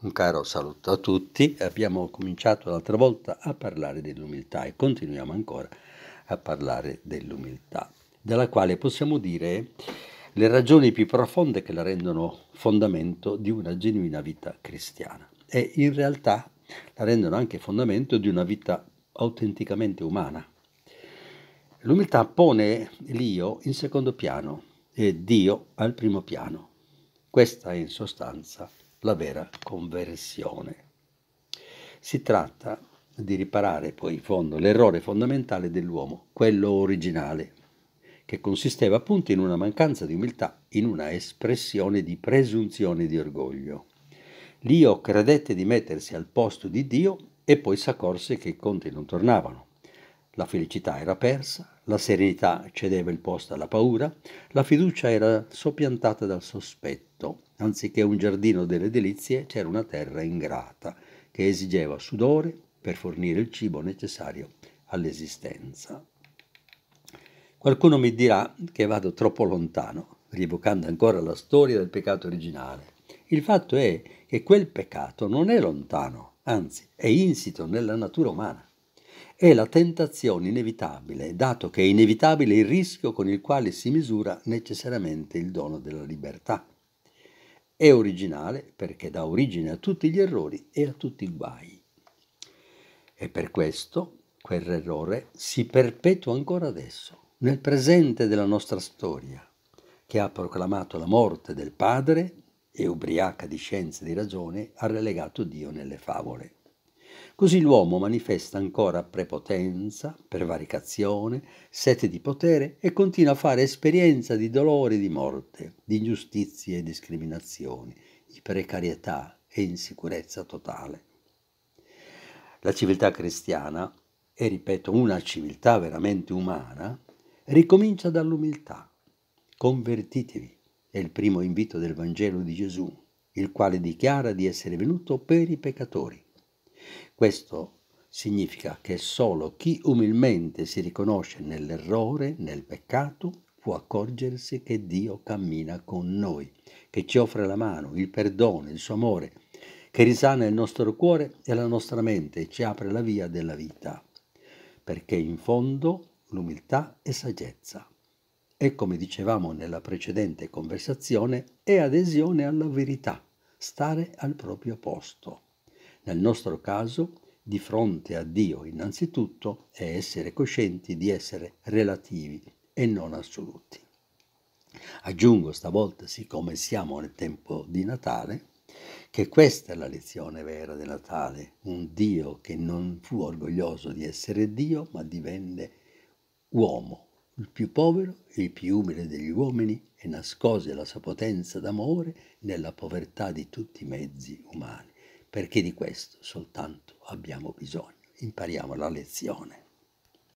Un caro saluto a tutti. Abbiamo cominciato l'altra volta a parlare dell'umiltà e continuiamo ancora a parlare dell'umiltà, della quale possiamo dire le ragioni più profonde che la rendono fondamento di una genuina vita cristiana e in realtà la rendono anche fondamento di una vita autenticamente umana. L'umiltà pone l'io in secondo piano e Dio al primo piano. Questa è in sostanza la vera conversione. Si tratta di riparare poi in fondo l'errore fondamentale dell'uomo, quello originale, che consisteva appunto in una mancanza di umiltà, in una espressione di presunzione di orgoglio. L'io credette di mettersi al posto di Dio e poi s'accorse che i conti non tornavano. La felicità era persa, la serenità cedeva il posto alla paura, la fiducia era soppiantata dal sospetto, Anziché un giardino delle delizie c'era una terra ingrata che esigeva sudore per fornire il cibo necessario all'esistenza. Qualcuno mi dirà che vado troppo lontano, rievocando ancora la storia del peccato originale. Il fatto è che quel peccato non è lontano, anzi è insito nella natura umana. È la tentazione inevitabile, dato che è inevitabile il rischio con il quale si misura necessariamente il dono della libertà. È originale perché dà origine a tutti gli errori e a tutti i guai. E per questo quell'errore si perpetua ancora adesso, nel presente della nostra storia, che ha proclamato la morte del padre e ubriaca di scienze e di ragione ha relegato Dio nelle favole. Così l'uomo manifesta ancora prepotenza, prevaricazione, sete di potere e continua a fare esperienza di dolore e di morte, di ingiustizie e discriminazioni, di precarietà e insicurezza totale. La civiltà cristiana, e ripeto una civiltà veramente umana, ricomincia dall'umiltà. Convertitevi, è il primo invito del Vangelo di Gesù, il quale dichiara di essere venuto per i peccatori questo significa che solo chi umilmente si riconosce nell'errore, nel peccato, può accorgersi che Dio cammina con noi, che ci offre la mano, il perdono, il suo amore, che risana il nostro cuore e la nostra mente e ci apre la via della vita. Perché in fondo l'umiltà è saggezza. E come dicevamo nella precedente conversazione, è adesione alla verità, stare al proprio posto. Nel nostro caso, di fronte a Dio innanzitutto, è essere coscienti di essere relativi e non assoluti. Aggiungo stavolta, siccome siamo nel tempo di Natale, che questa è la lezione vera di Natale, un Dio che non fu orgoglioso di essere Dio, ma divenne uomo, il più povero e il più umile degli uomini, e nascose la sua potenza d'amore nella povertà di tutti i mezzi umani perché di questo soltanto abbiamo bisogno. Impariamo la lezione.